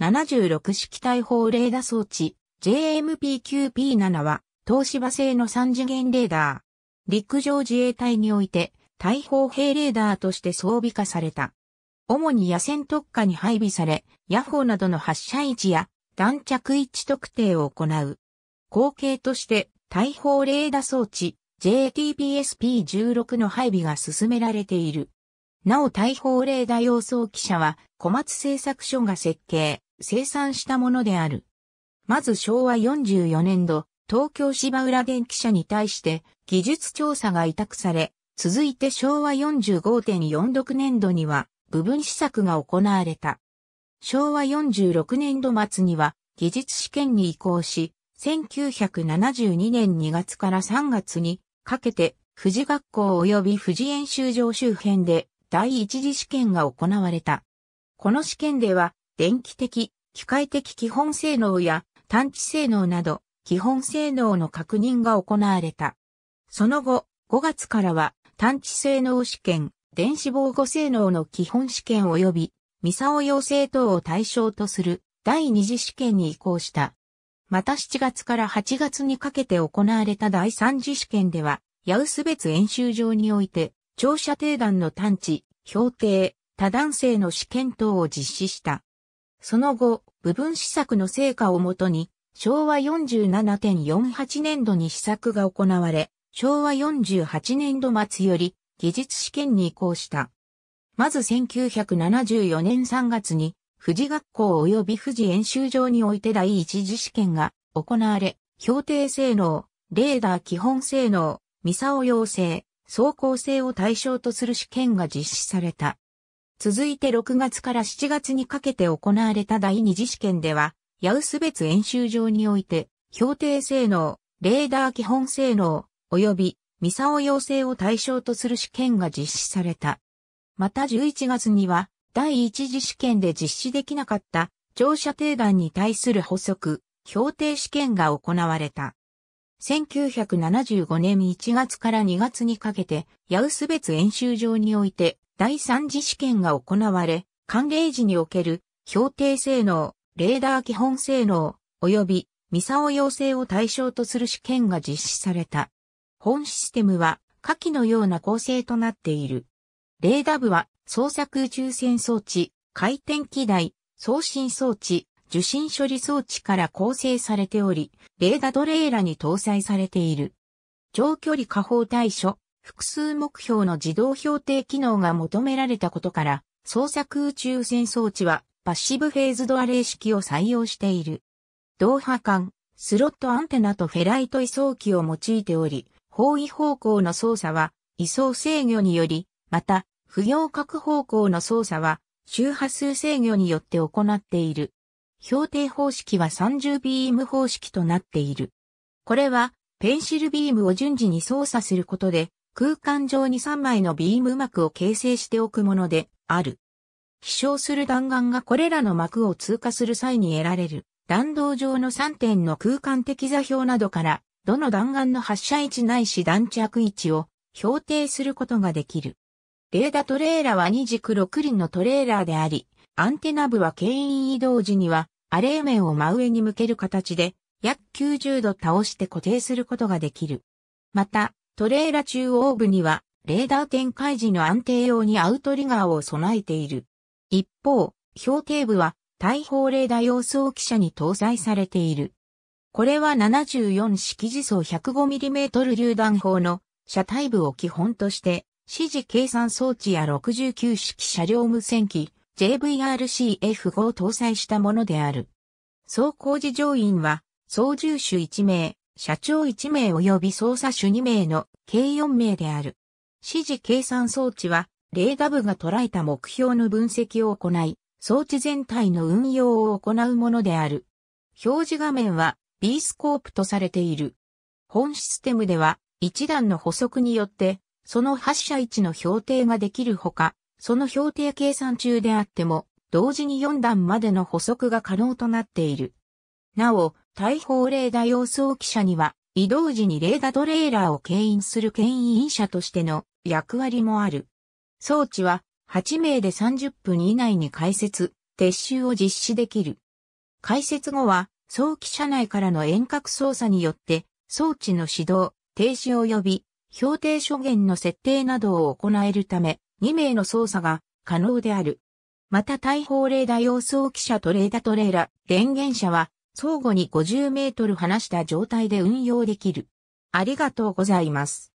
76式大砲レーダ装置 JMP9P7 は東芝製の3次元レーダー。陸上自衛隊において大砲兵レーダーとして装備化された。主に野戦特化に配備され、ヤホーなどの発射位置や弾着位置特定を行う。後継として大砲レーダ装置 JTPSP16 の配備が進められている。なお大砲レーダー装機車は小松製作所が設計、生産したものである。まず昭和44年度、東京芝浦電気社に対して技術調査が委託され、続いて昭和45.46年度には部分試作が行われた。昭和46年度末には技術試験に移行し、1972年2月から3月にかけて富士学校及び富士演習場周辺で第一次試験が行われた。この試験では電気的、機械的基本性能や探知性能など、基本性能の確認が行われた。その後、5月からは探知性能試験、電子防護性能の基本試験及び、ミサオ養成等を対象とする第二次試験に移行した。また7月から8月にかけて行われた第三次試験では、ヤウス別演習場において、長射程弾の探知、標定、多弾性の試験等を実施した。その後、部分施策の成果をもとに、昭和47.48年度に施策が行われ、昭和48年度末より技術試験に移行した。まず1974年3月に、富士学校及び富士演習場において第一次試験が行われ、標定性能、レーダー基本性能、ミサオ要請、走行性を対象とする試験が実施された。続いて6月から7月にかけて行われた第二次試験では、ヤウス別演習場において、標定性能、レーダー基本性能、及び、ミサオ要請を対象とする試験が実施された。また11月には、第一次試験で実施できなかった、乗車定団に対する補足、標定試験が行われた。1975年1月から2月にかけて、ヤウス別演習場において、第3次試験が行われ、寒冷時における標定性能、レーダー基本性能、及びミサオ要請を対象とする試験が実施された。本システムは下記のような構成となっている。レーダ部は捜索宇宙船装置、回転機台、送信装置、受信処理装置から構成されており、レーダドレーラに搭載されている。長距離下方対処、複数目標の自動標定機能が求められたことから、捜索宇宙船装置はパッシブフェーズドアレイ式を採用している。同波間、スロットアンテナとフェライト移送機を用いており、方位方向の操作は移送制御により、また、不要角方向の操作は周波数制御によって行っている。標定方式は30ビーム方式となっている。これは、ペンシルビームを順次に操作することで、空間上に3枚のビーム膜を形成しておくものである。飛翔する弾丸がこれらの膜を通過する際に得られる弾道上の3点の空間的座標などから、どの弾丸の発射位置ないし弾着位置を標定することができる。レーダートレーラは2軸6輪のトレーラーであり、アンテナ部は牽引移動時には、アレー面を真上に向ける形で、約90度倒して固定することができる。また、トレーラ中央部には、レーダー展開時の安定用にアウトリガーを備えている。一方、標定部は、大砲レーダー用装機車に搭載されている。これは74式時速 105mm 榴弾砲の車体部を基本として、指示計算装置や69式車両無線機 JVRCF5 を搭載したものである。走行時乗員は操縦手1名、社長1名及び捜査手2名の計4名である。指示計算装置は、レーダ部が捉えた目標の分析を行い、装置全体の運用を行うものである。表示画面は B スコープとされている。本システムでは、一段の補足によって、その発射位置の標定ができるほか、その標定計算中であっても、同時に4段までの補足が可能となっている。なお、大砲レーダ要装機車には、移動時にレーダトレーラーを牽引する牽引車としての役割もある。装置は8名で30分以内に開設、撤収を実施できる。開設後は、装期車内からの遠隔操作によって、装置の始動、停止及び、標定諸元の設定などを行えるため、2名の操作が可能である。また大砲レーダー用装機車とレーダトレーラ、電源車は、相互に50メートル離した状態で運用できる。ありがとうございます。